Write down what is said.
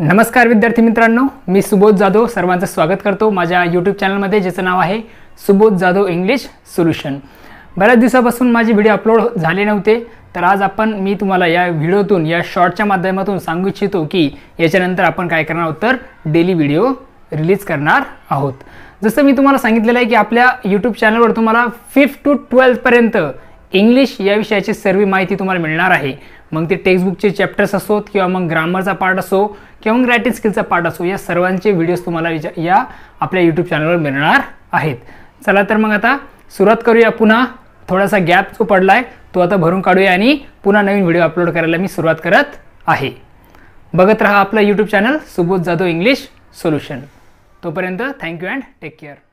नमस्कार विद्यार्थी मित्रांनो मी सुबोध जाधव सर्वांचं स्वागत करतो माझ्या यूट्यूब चॅनलमध्ये ज्याचं नाव आहे सुबोध जाधव इंग्लिश सोल्युशन बऱ्याच दिवसापासून माझे व्हिडिओ अपलोड झाले नव्हते तर आज आपण मी तुम्हाला या व्हिडिओतून या शॉर्टच्या माध्यमातून सांगू इच्छितो की याच्यानंतर आपण काय करणार आहोत तर डेली व्हिडिओ रिलीज करणार आहोत जसं मी तुम्हाला सांगितलेलं आहे की आपल्या यूट्यूब चॅनलवर तुम्हाला फिफ्थ टू ट्वेल्थपर्यंत इंग्लिश या विषयाची सर्व माहिती तुम्हाला मिळणार आहे मग ते टेक्स्टबुकचे चॅप्टर्स असोत किंवा मग ग्रामरचा पार्ट असो किंवा मग रायटिंग स्किलचा पार्ट असो या सर्वांचे व्हिडिओज तुम्हाला या आपल्या यूट्यूब चॅनलवर मिळणार आहेत चला तर मग आता सुरुवात करूया पुन्हा थोडासा गॅप जो पडला आहे तो आता भरून काढूया आणि पुन्हा नवीन व्हिडिओ अपलोड करायला मी सुरुवात करत आहे बघत रहा आपलं YouTube channel Subodh Jadhav English solution तोपर्यंत थँक्यू अँड टेक केअर